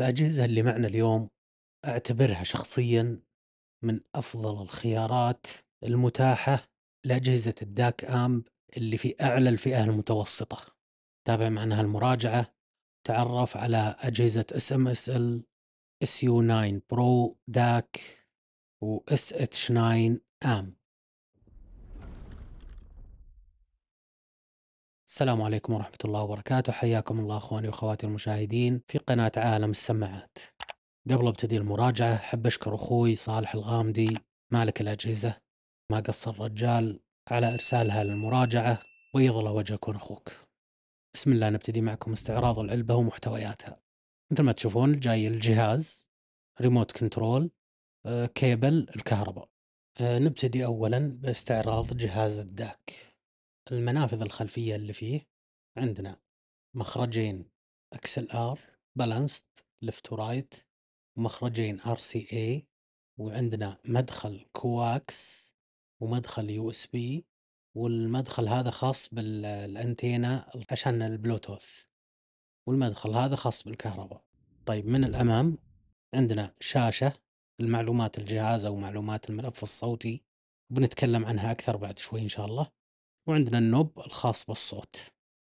الأجهزة اللي معنا اليوم أعتبرها شخصيًا من أفضل الخيارات المتاحة لأجهزة الداك أمب اللي في أعلى الفئة المتوسطة تابع معنا المراجعة تعرف على أجهزة اس ام اس ال SU9 برو داك و SH9 أمب السلام عليكم ورحمة الله وبركاته حياكم الله أخواني وأخواتي المشاهدين في قناة عالم السماعات قبل ابتدي المراجعة حب أشكر أخوي صالح الغامدي مالك الأجهزة ما قصر الرجال على إرسالها للمراجعة بيض له وجه يكون أخوك بسم الله نبتدي معكم استعراض العلبة ومحتوياتها مثل ما تشوفون جاي الجهاز ريموت كنترول آه، كيبل الكهرباء آه، نبتدي أولا باستعراض جهاز الداك المنافذ الخلفية اللي فيه عندنا مخرجين اكسل ار بالانست ليفت ورايت ومخرجين ار سي اي وعندنا مدخل كواكس ومدخل يو اس بي والمدخل هذا خاص بالانتينا عشان البلوتوث والمدخل هذا خاص بالكهرباء طيب من الامام عندنا شاشة المعلومات الجهاز او معلومات الملف الصوتي بنتكلم عنها اكثر بعد شوي ان شاء الله وعندنا النوب الخاص بالصوت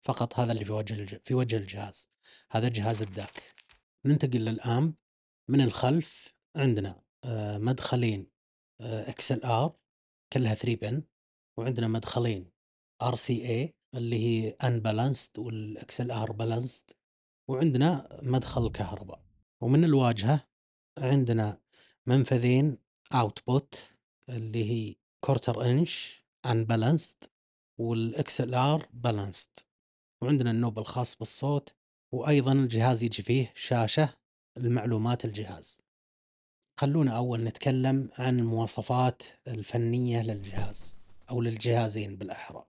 فقط هذا اللي في وجه في وجه الجهاز هذا جهاز الداك ننتقل للآمب من الخلف عندنا آه، مدخلين آه، اكس ال ار كلها 3 بن وعندنا مدخلين ار سي اي اللي هي ان بالانسد والاكس ال ار بالانسد وعندنا مدخل كهرباء ومن الواجهه عندنا منفذين اوتبوت اللي هي كورتر انش ان بالانسد والاكس ال ار بالانسد وعندنا النوب الخاص بالصوت وايضا الجهاز يجي فيه شاشه المعلومات الجهاز خلونا اول نتكلم عن المواصفات الفنيه للجهاز او للجهازين بالاحرى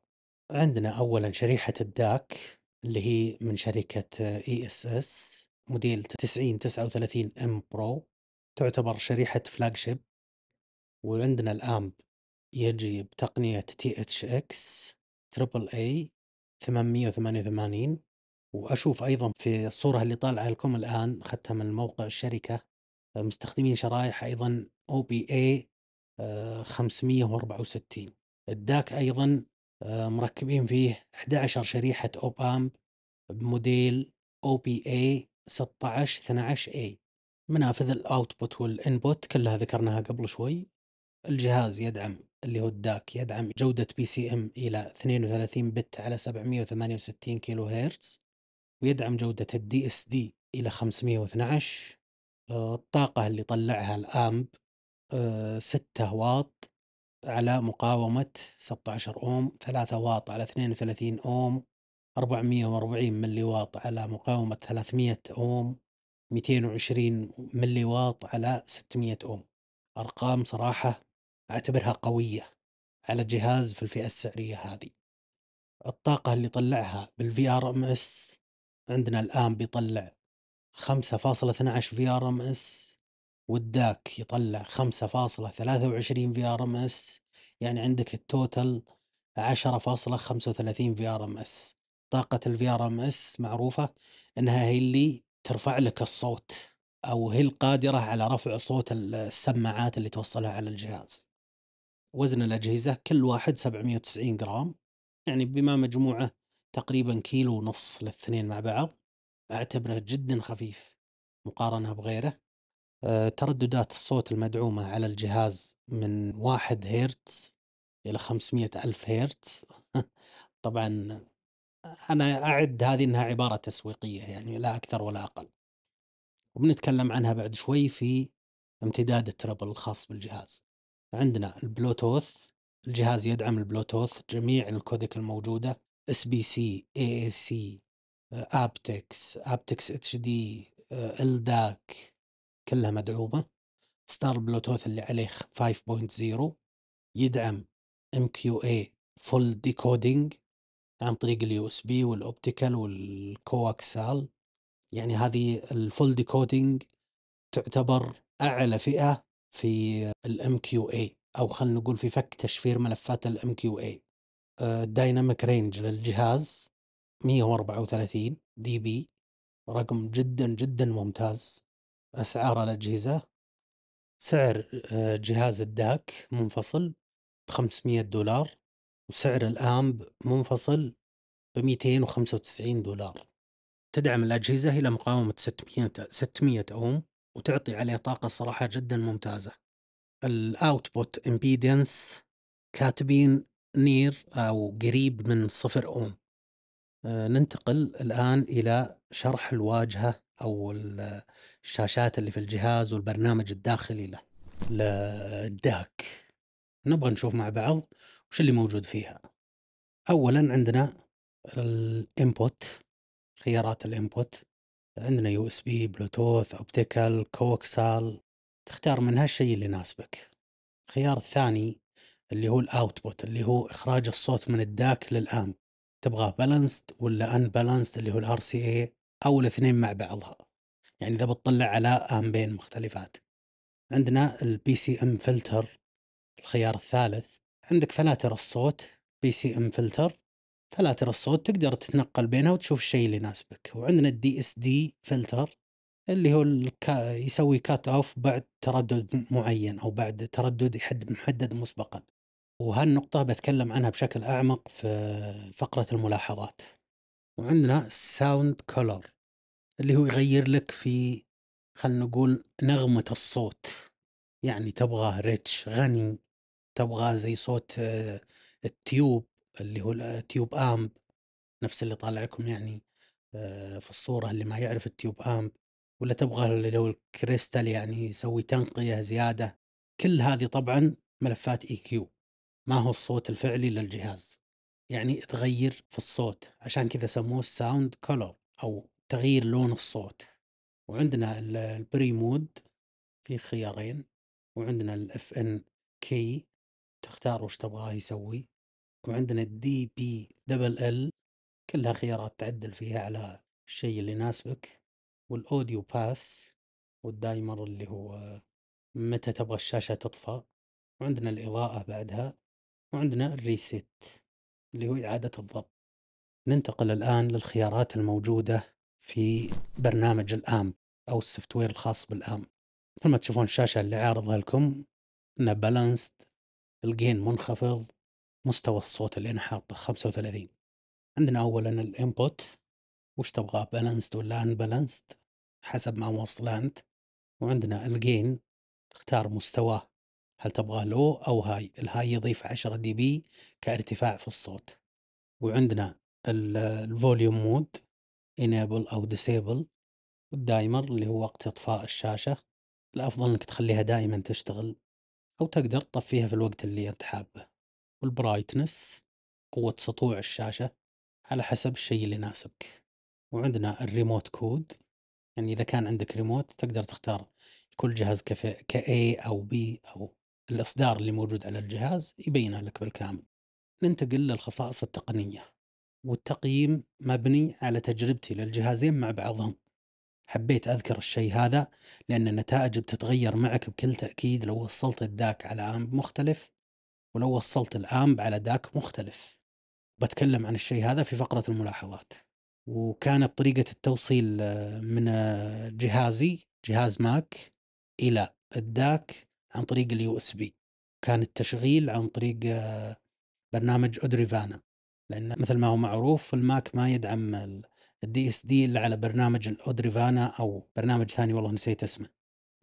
عندنا اولا شريحه الداك اللي هي من شركه اي اس اس موديل 90 39 ام برو تعتبر شريحه فلاج شيب وعندنا الامب يجي بتقنيه تي اتش اكس تريبل اي 888 واشوف ايضا في الصوره اللي طالعه لكم الان اخذتها من موقع الشركه آه، مستخدمين شرايح ايضا او بي اي 564 آه، الداك ايضا آه، مركبين فيه 11 شريحه اوب امب بموديل او بي اي 16 12 اي منافذ الاوتبوت والانبوت كلها ذكرناها قبل شوي الجهاز يدعم اللي هو الداك يدعم جودة بي سي ام إلى 32 بت على 768 كيلو هرتز ويدعم جودة الدي اس دي إلى 512 آه، الطاقة اللي طلعها الآمب 6 آه، واط على مقاومة 16 أوم 3 واط على 32 أوم 440 ملي واط على مقاومة 300 أوم 220 ملي واط على 600 أوم أرقام صراحة أعتبرها قوية على جهاز في الفئة السعرية هذه الطاقة اللي طلعها بالفي ار ام اس عندنا الآن بيطلع 5.12 في ار ام اس والداك يطلع 5.23 في ار ام اس يعني عندك التوتال 10.35 في ار ام اس طاقة الفي ار ام اس معروفة انها هي اللي ترفع لك الصوت او هي القادرة على رفع صوت السماعات اللي توصلها على الجهاز وزن الأجهزة كل واحد 790 جرام يعني بما مجموعه تقريبا كيلو ونص للاثنين مع بعض أعتبره جدا خفيف مقارنة بغيره آه، ترددات الصوت المدعومة على الجهاز من واحد هيرتز إلى 500 ألف هيرتز طبعا أنا أعد هذه أنها عبارة تسويقية يعني لا أكثر ولا أقل وبنتكلم عنها بعد شوي في امتداد التربل الخاص بالجهاز عندنا البلوتوث الجهاز يدعم البلوتوث جميع الكودك الموجودة اس بي سي اي اي سي ابتكس ابتكس اتش دي الداك كلها مدعومة ستار بلوتوث اللي عليه 5.0 يدعم ام كيو اي فول ديكودينج عن طريق اليو اس بي والاوبتيكال والكواكسال يعني هذه الفول ديكودينج تعتبر اعلى فئه في الام كيو اي او خلينا نقول في فك تشفير ملفات الام كيو اي الدايناميك رينج للجهاز 134 دي بي رقم جدا جدا ممتاز اسعار الاجهزه سعر آه، جهاز الداك منفصل ب 500 دولار وسعر الامب منفصل ب 295 دولار تدعم الأجهزة إلى مقاومة 600 600 أوم وتعطي عليه طاقة صراحة جدا ممتازة الأوتبوت امبيدنس كاتبين نير أو قريب من صفر أوم آه، ننتقل الآن إلى شرح الواجهة أو الشاشات اللي في الجهاز والبرنامج الداخلي له للداك نبغى نشوف مع بعض وش اللي موجود فيها أولا عندنا الانبوت خيارات الانبوت عندنا يو اس بي بلوتوث اوبتيكال كوكسال تختار من هالشيء اللي يناسبك الخيار الثاني اللي هو الاوتبوت اللي هو اخراج الصوت من الداك للام تبغاه بالانسد ولا ان بالانسد اللي هو الار سي اي او الاثنين مع بعضها يعني اذا بتطلع على امبين مختلفات عندنا البي سي ام فلتر الخيار الثالث عندك فلاتر الصوت بي سي ام فلتر فلاتر الصوت تقدر تتنقل بينها وتشوف الشيء اللي يناسبك وعندنا الدي اس دي فلتر اللي هو الكا يسوي كات اوف بعد تردد معين او بعد تردد حد محدد مسبقا وهالنقطة بتكلم عنها بشكل أعمق في فقرة الملاحظات وعندنا الساوند كولر اللي هو يغير لك في خلينا نقول نغمة الصوت يعني تبغاه ريتش غني تبغاه زي صوت آه، التيوب اللي هو التيوب امب نفس اللي طالع لكم يعني آه، في الصورة اللي ما يعرف التيوب امب ولا تبغى اللي هو الكريستال يعني يسوي تنقية زيادة كل هذه طبعا ملفات اي e كيو ما هو الصوت الفعلي للجهاز يعني تغير في الصوت عشان كذا سموه ساوند كولر او تغيير لون الصوت وعندنا البري مود في خيارين وعندنا الاف ان كي تختار وش تبغاه يسوي وعندنا الدي بي دبل ال كلها خيارات تعدل فيها على الشيء اللي يناسبك والاوديو باس والدايمر اللي هو متى تبغى الشاشة تطفى وعندنا الإضاءة بعدها وعندنا الريسيت اللي هو إعادة الضبط ننتقل الآن للخيارات الموجودة في برنامج الام أو السوفت وير الخاص بالام مثل ما تشوفون الشاشة اللي عارضها لكم انها بالانسد الجين منخفض مستوى الصوت اللي انا حاطه 35 عندنا اولا الانبوت وش تبغاه بالانسد ولا انبالانسد حسب ما موصله انت وعندنا الجين تختار مستواه هل تبغاه لو او هاي الهاي يضيف 10 دي بي كارتفاع في الصوت وعندنا الفوليوم مود انيبل او ديسيبل والدايمر اللي هو وقت اطفاء الشاشه الافضل انك تخليها دائما تشتغل او تقدر تطفيها في الوقت اللي انت حابه والبرايتنس قوة سطوع الشاشة على حسب الشيء اللي يناسبك وعندنا الريموت كود يعني إذا كان عندك ريموت تقدر تختار كل جهاز كأي أو بي أو الإصدار اللي موجود على الجهاز يبينه لك بالكامل ننتقل للخصائص التقنية والتقييم مبني على تجربتي للجهازين مع بعضهم حبيت أذكر الشيء هذا لأن النتائج بتتغير معك بكل تأكيد لو وصلت الداك على أمب مختلف ولو وصلت الآن على داك مختلف بتكلم عن الشيء هذا في فقرة الملاحظات وكانت طريقة التوصيل آه، من آه، جهازي جهاز ماك إلى الداك عن طريق اليو اس بي كان التشغيل عن طريق آه، برنامج اودريفانا لأن مثل ما هو معروف الماك ما يدعم الدي اس دي إلا على برنامج الاودريفانا أو برنامج ثاني والله نسيت اسمه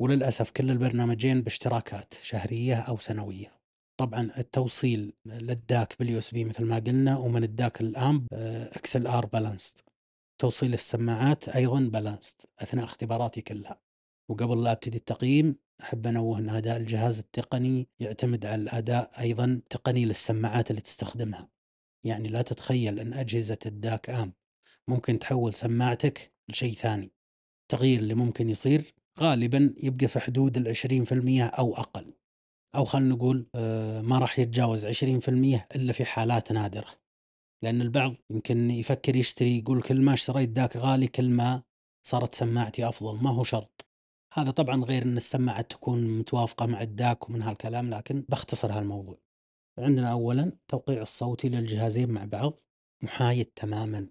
وللأسف كل البرنامجين باشتراكات شهرية أو سنوية طبعا التوصيل للداك باليو اس بي مثل ما قلنا ومن الداك للامب آه، اكس ال ار بالانسد توصيل السماعات ايضا بالانسد اثناء اختباراتي كلها وقبل لا ابتدي التقييم احب انوه ان اداء الجهاز التقني يعتمد على الاداء ايضا تقني للسماعات اللي تستخدمها يعني لا تتخيل ان اجهزه الداك امب ممكن تحول سماعتك لشيء ثاني التغيير اللي ممكن يصير غالبا يبقى في حدود ال 20% أو أقل او خلينا نقول آه، ما راح يتجاوز 20% الا في حالات نادره لان البعض يمكن يفكر يشتري يقول كل ما اشتريت ذاك غالي كل ما صارت سماعتي افضل ما هو شرط هذا طبعا غير ان السماعه تكون متوافقه مع الداك ومن هالكلام لكن بختصر هالموضوع عندنا اولا توقيع الصوتي للجهازين مع بعض محايد تماما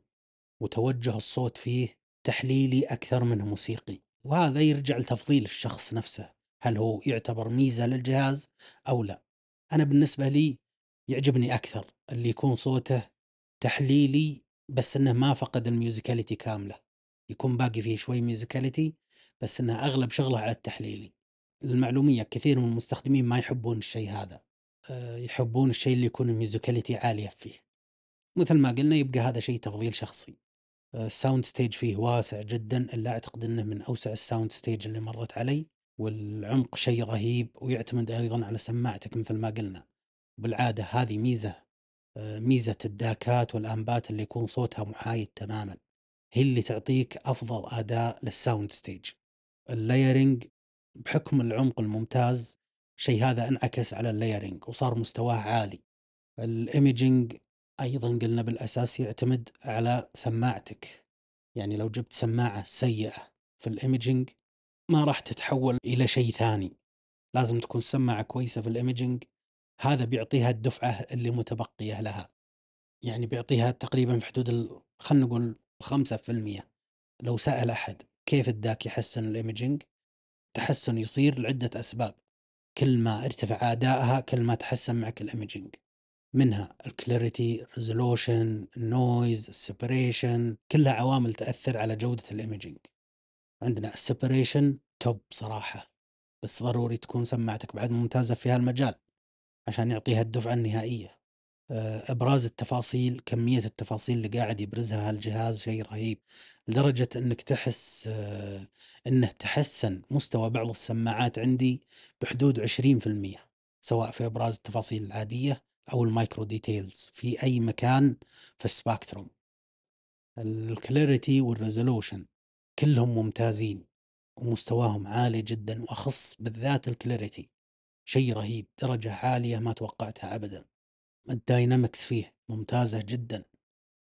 وتوجه الصوت فيه تحليلي اكثر منه موسيقي وهذا يرجع لتفضيل الشخص نفسه هل هو يعتبر ميزة للجهاز أو لا أنا بالنسبة لي يعجبني أكثر اللي يكون صوته تحليلي بس انه ما فقد الميوزيكاليتي كامله يكون باقي فيه شوي ميوزيكاليتي بس انه اغلب شغله على التحليلي للمعلوميه كثير من المستخدمين ما يحبون الشيء هذا آه، يحبون الشيء اللي يكون الميوزيكاليتي عاليه فيه مثل ما قلنا يبقى هذا شيء تفضيل شخصي آه، الساوند ستيج فيه واسع جدا الا اعتقد انه من اوسع الساوند ستيج اللي مرت علي والعمق شيء رهيب ويعتمد ايضا على سماعتك مثل ما قلنا بالعاده هذه ميزه آه، ميزه الداكات والانبات اللي يكون صوتها محايد تماما هي اللي تعطيك افضل اداء للساوند ستيج اللايرنج بحكم العمق الممتاز شيء هذا انعكس على اللايرنج وصار مستواه عالي الايمجنج ايضا قلنا بالاساس يعتمد على سماعتك يعني لو جبت سماعه سيئه في الايمجنج ما راح تتحول الى شيء ثاني لازم تكون سماعه كويسه في الايمجنج هذا بيعطيها الدفعه اللي متبقيه لها يعني بيعطيها تقريبا في حدود خلينا نقول 5% لو سال احد كيف الداك يحسن الايمجنج تحسن يصير لعده اسباب كل ما ارتفع ادائها كل ما تحسن معك الايمجنج منها الكلاريتي ريزولوشن النويز السبريشن كلها عوامل تاثر على جوده الايمجنج عندنا السبريشن توب صراحة بس ضروري تكون سماعتك بعد ممتازة في هالمجال عشان يعطيها الدفعة النهائية آه، ابراز التفاصيل كميه التفاصيل اللي قاعد يبرزها هالجهاز شيء رهيب لدرجه انك تحس آه، انه تحسن مستوى بعض السماعات عندي بحدود 20% سواء في ابراز التفاصيل العاديه او المايكرو ديتيلز في اي مكان في السباكتروم الكلاريتي والريزولوشن كلهم ممتازين ومستواهم عالي جدا واخص بالذات الكلاريتي شيء رهيب درجة عالية ما توقعتها ابدا الداينامكس فيه ممتازة جدا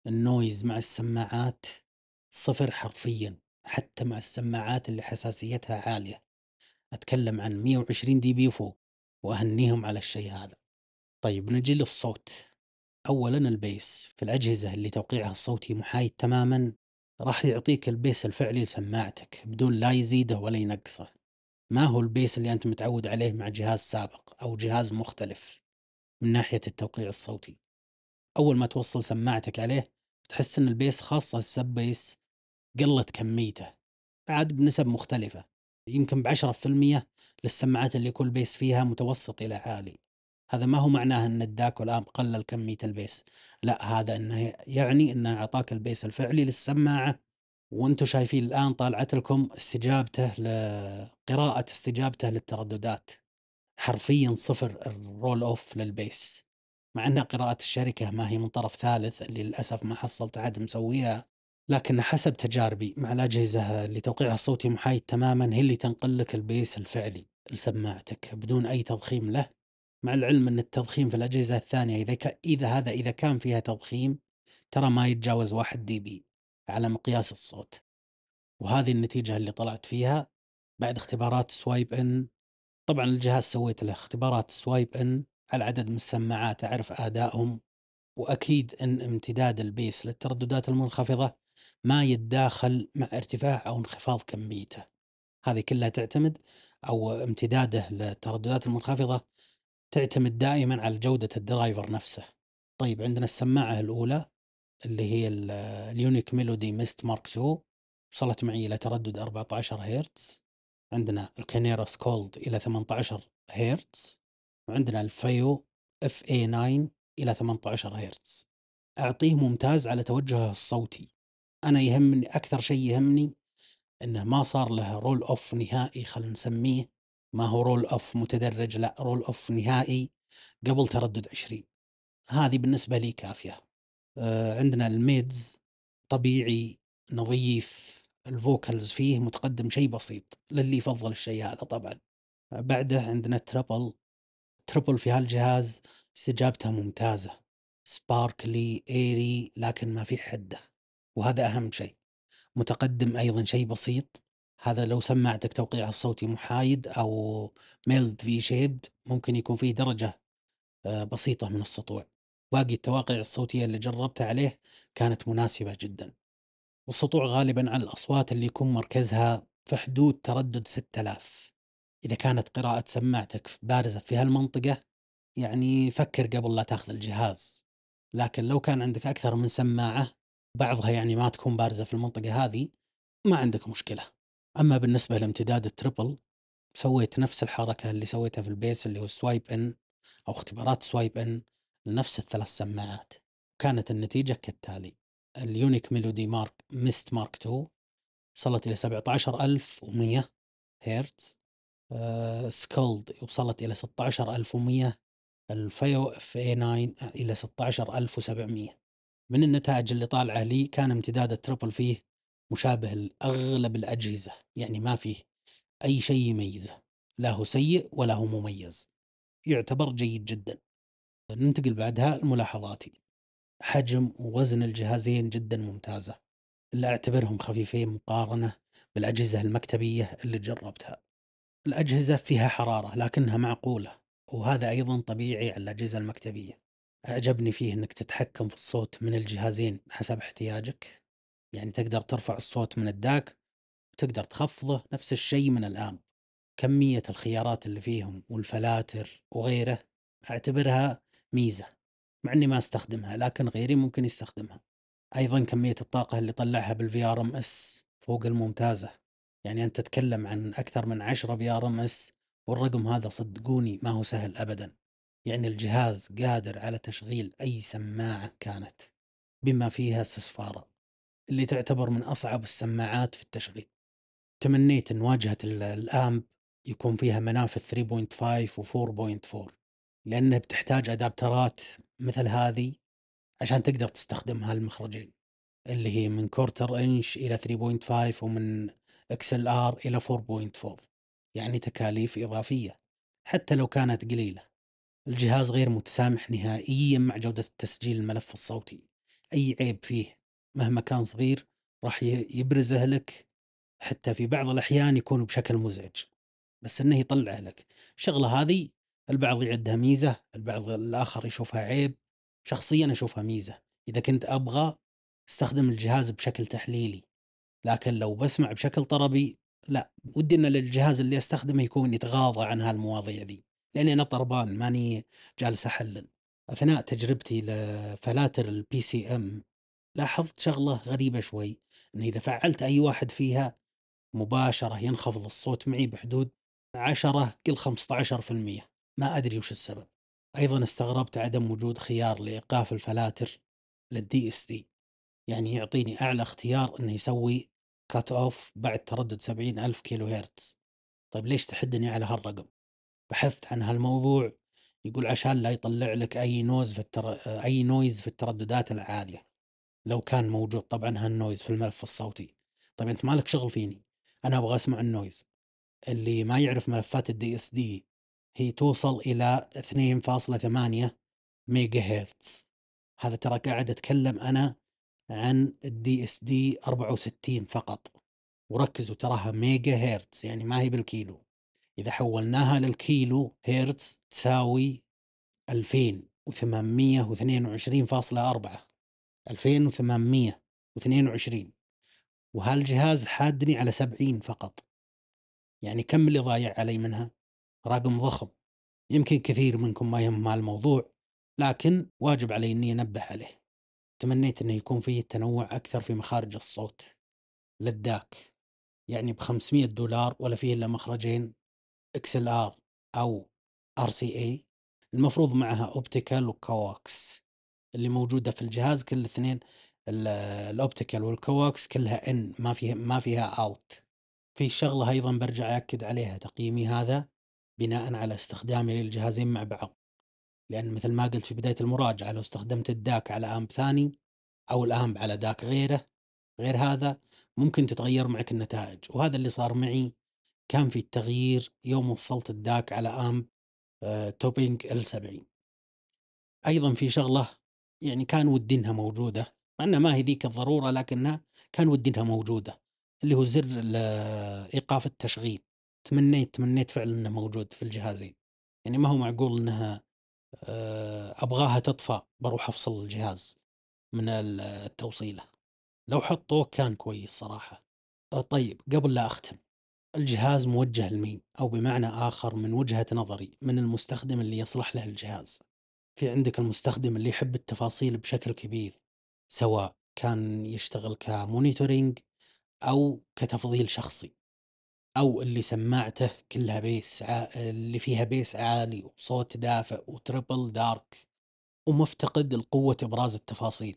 النويز مع السماعات صفر حرفيا حتى مع السماعات اللي حساسيتها عالية أتكلم عن 120 دي بي فوق وأهنيهم على الشيء هذا طيب نجي للصوت أولا البيس في الأجهزة اللي توقيعها الصوتي محايد تماما راح يعطيك البيس الفعلي لسماعتك بدون لا يزيده ولا ينقصه ما هو البيس اللي أنت متعود عليه مع جهاز سابق أو جهاز مختلف من ناحية التوقيع الصوتي أول ما توصل سماعتك عليه تحس أن البيس خاصة السب بيس قلت كميته عاد بنسب مختلفة يمكن بعشرة في المية للسماعات اللي كل بيس فيها متوسط إلى عالي هذا ما هو معناه ان اداك والان قلل كميه البيس لا هذا انه يعني انه اعطاك البيس الفعلي للسماعه وانتم شايفين الان طالعت لكم استجابته لقراءه استجابته للترددات حرفيا صفر الرول اوف للبيس مع ان قراءه الشركه ما هي من طرف ثالث اللي للاسف ما حصلت احد مسويها لكن حسب تجاربي مع الأجهزة اللي توقيعها الصوتي محايد تماما هي اللي تنقل لك البيس الفعلي لسماعتك بدون أي تضخيم له مع العلم أن التضخيم في الأجهزة الثانية إذا, ك... إذا هذا إذا كان فيها تضخيم ترى ما يتجاوز واحد دي بي على مقياس الصوت وهذه النتيجة اللي طلعت فيها بعد اختبارات سوايب ان طبعا الجهاز سويت له اختبارات سوايب ان على عدد من السماعات أعرف أدائهم وأكيد أن امتداد البيس للترددات المنخفضة ما يتداخل مع ارتفاع أو انخفاض كميته هذه كلها تعتمد أو امتداده للترددات المنخفضة تعتمد دائما على جودة الدرايفر نفسه طيب عندنا السماعة الأولى اللي هي اليونيك ميلودي ميست مارك 2 وصلت معي إلى تردد 14 هرتز عندنا الكانيرا كولد إلى 18 هرتز وعندنا الفيو اف اي 9 إلى 18 هرتز أعطيه ممتاز على توجهه الصوتي أنا يهمني أكثر شيء يهمني أنه ما صار له رول أوف نهائي خلينا نسميه ما هو رول اوف متدرج لا رول اوف نهائي قبل تردد 20 هذه بالنسبه لي كافيه آه، عندنا الميدز طبيعي نظيف الفوكالز فيه متقدم شيء بسيط للي يفضل الشيء هذا طبعا بعده عندنا تربل تربل في هالجهاز استجابته ممتازة سباركلي ايري لكن ما في حدة وهذا أهم شيء متقدم أيضا شيء بسيط هذا لو سماعتك توقيعها الصوتي محايد أو ميلد في شيبد ممكن يكون فيه درجة آه، بسيطة من السطوع باقي التواقع الصوتية اللي جربت عليه كانت مناسبة جدا والسطوع غالبا على الأصوات اللي يكون مركزها في حدود تردد 6000 إذا كانت قراءة سماعتك بارزة في هالمنطقة يعني فكر قبل لا تاخذ الجهاز لكن لو كان عندك أكثر من سماعة بعضها يعني ما تكون بارزة في المنطقة هذه ما عندك مشكلة اما بالنسبه لامتداد التربل سويت نفس الحركه اللي سويتها في البيس اللي هو سوايب ان او اختبارات سوايب ان لنفس الثلاث سماعات كانت النتيجه كالتالي اليونيك ميلودي مارك ميست مارك 2 وصلت الى 17100 هرتز آه سكولد وصلت الى 16100 الفيو اف اي 9 الى 16700 من النتائج اللي طالعه لي كان امتداد التربل فيه مشابه لأغلب الأجهزة يعني ما فيه أي شيء يميزه لا هو سيء ولا هو مميز يعتبر جيد جدا ننتقل بعدها لملاحظاتي حجم ووزن الجهازين جدا ممتازة اللي أعتبرهم خفيفين مقارنة بالأجهزة المكتبية اللي جربتها الأجهزة فيها حرارة لكنها معقولة وهذا أيضا طبيعي على الأجهزة المكتبية أعجبني فيه أنك تتحكم في الصوت من الجهازين حسب احتياجك يعني تقدر ترفع الصوت من الداك وتقدر تخفضه نفس الشيء من الآن كمية الخيارات اللي فيهم والفلاتر وغيره أعتبرها ميزة مع أني ما أستخدمها لكن غيري ممكن يستخدمها أيضا كمية الطاقة اللي طلعها بالفي ار ام اس فوق الممتازة يعني أنت تتكلم عن أكثر من عشرة في ار ام اس والرقم هذا صدقوني ما هو سهل أبدا يعني الجهاز قادر على تشغيل أي سماعة كانت بما فيها السفارة اللي تعتبر من أصعب السماعات في التشغيل تمنيت أن واجهة الآمب يكون فيها منافذ 3.5 و4.4 لأنها بتحتاج أدابترات مثل هذه عشان تقدر تستخدم هالمخرجين اللي هي من كورتر انش إلى 3.5 ومن اكسل ار إلى 4.4 يعني تكاليف إضافية حتى لو كانت قليلة الجهاز غير متسامح نهائيا مع جودة التسجيل الملف الصوتي أي عيب فيه مهما كان صغير راح يبرزه لك حتى في بعض الأحيان يكون بشكل مزعج بس أنه يطلعه لك الشغلة هذه البعض يعدها ميزة البعض الآخر يشوفها عيب شخصيا أشوفها ميزة إذا كنت أبغى استخدم الجهاز بشكل تحليلي لكن لو بسمع بشكل طربي لا ودي ان الجهاز اللي استخدمه يكون يتغاضى عن هالمواضيع ذي لاني انا طربان ماني جالس احلل اثناء تجربتي لفلاتر البي سي ام لاحظت شغله غريبه شوي ان اذا فعلت اي واحد فيها مباشره ينخفض الصوت معي بحدود 10 كل 15% ما ادري وش السبب ايضا استغربت عدم وجود خيار لايقاف الفلاتر للدي اس دي يعني يعطيني اعلى اختيار انه يسوي كات اوف بعد تردد 70 الف كيلو هرتز طيب ليش تحدني على هالرقم بحثت عن هالموضوع يقول عشان لا يطلع لك اي نوز في التر... اي نويز في الترددات العاليه لو كان موجود طبعا هالنويز في الملف الصوتي طيب انت مالك شغل فيني انا ابغى اسمع النويز اللي ما يعرف ملفات الدي اس دي هي توصل الى 2.8 ميجا هرتز هذا ترى قاعد اتكلم انا عن الدي اس دي 64 فقط وركزوا تراها ميجا هرتز يعني ما هي بالكيلو اذا حولناها للكيلو هرتز تساوي 2822.4 2822 وهالجهاز حادني على 70 فقط يعني كم اللي ضايع علي منها رقم ضخم يمكن كثير منكم ما يهم الموضوع لكن واجب علي اني انبه عليه تمنيت انه يكون فيه تنوع اكثر في مخارج الصوت للداك يعني ب 500 دولار ولا فيه الا مخرجين اكس ال ار او ار سي اي المفروض معها اوبتيكال وكواكس اللي موجوده في الجهاز كل اثنين الاوبتيكال والكوكس كلها ان ما فيها ما فيها اوت في شغله ايضا برجع اكد عليها تقييمي هذا بناء على استخدامي للجهازين مع بعض لان مثل ما قلت في بدايه المراجعه لو استخدمت الداك على امب ثاني او الامب على داك غيره غير هذا ممكن تتغير معك النتائج وهذا اللي صار معي كان في التغيير يوم وصلت الداك على امب آه، توبينج ال 70 ايضا في شغله يعني كان ودي انها موجوده مع انها ما هي ذيك الضروره لكنها كان ودي انها موجوده اللي هو زر ايقاف التشغيل تمنيت تمنيت فعلا انه موجود في الجهازين يعني ما هو معقول انها آه، ابغاها تطفى بروح افصل الجهاز من التوصيله لو حطوه كان كويس صراحه طيب قبل لا اختم الجهاز موجه لمين او بمعنى اخر من وجهه نظري من المستخدم اللي يصلح له الجهاز في عندك المستخدم اللي يحب التفاصيل بشكل كبير سواء كان يشتغل كمونيتورينج أو كتفضيل شخصي أو اللي سماعته كلها بيس ع... اللي فيها بيس عالي وصوت دافئ وتربل دارك ومفتقد القوة إبراز التفاصيل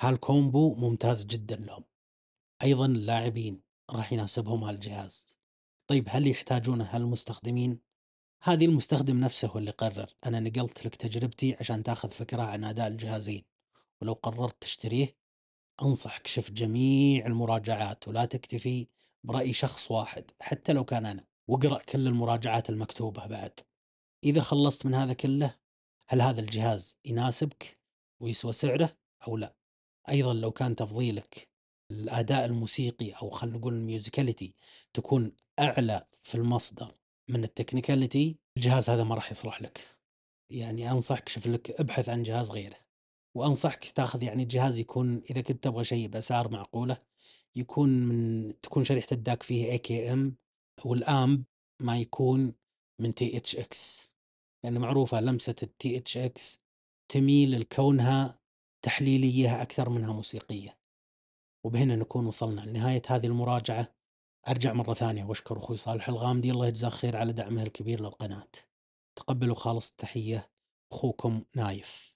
هالكومبو ممتاز جدا لهم أيضا اللاعبين راح يناسبهم هالجهاز طيب هل يحتاجونه هالمستخدمين؟ هذه المستخدم نفسه اللي قرر أنا نقلت لك تجربتي عشان تاخذ فكرة عن أداء الجهازين ولو قررت تشتريه أنصحك شف جميع المراجعات ولا تكتفي برأي شخص واحد حتى لو كان أنا واقرأ كل المراجعات المكتوبة بعد إذا خلصت من هذا كله هل هذا الجهاز يناسبك ويسوى سعره أو لا أيضا لو كان تفضيلك الأداء الموسيقي أو خلينا نقول الميوزيكاليتي تكون أعلى في المصدر من التكنيكاليتي الجهاز هذا ما راح يصلح لك يعني انصحك شوف لك ابحث عن جهاز غيره وانصحك تاخذ يعني جهاز يكون اذا كنت تبغى شيء باسعار معقوله يكون من تكون شريحه الداك فيه اي كي ام والامب ما يكون من تي اتش اكس لان معروفه لمسه التي اتش اكس تميل لكونها تحليليه اكثر منها موسيقيه وبهنا نكون وصلنا لنهايه هذه المراجعه أرجع مرة ثانية وأشكر أخوي صالح الغامدي الله يجزاه خير على دعمه الكبير للقناة تقبلوا خالص التحية أخوكم نايف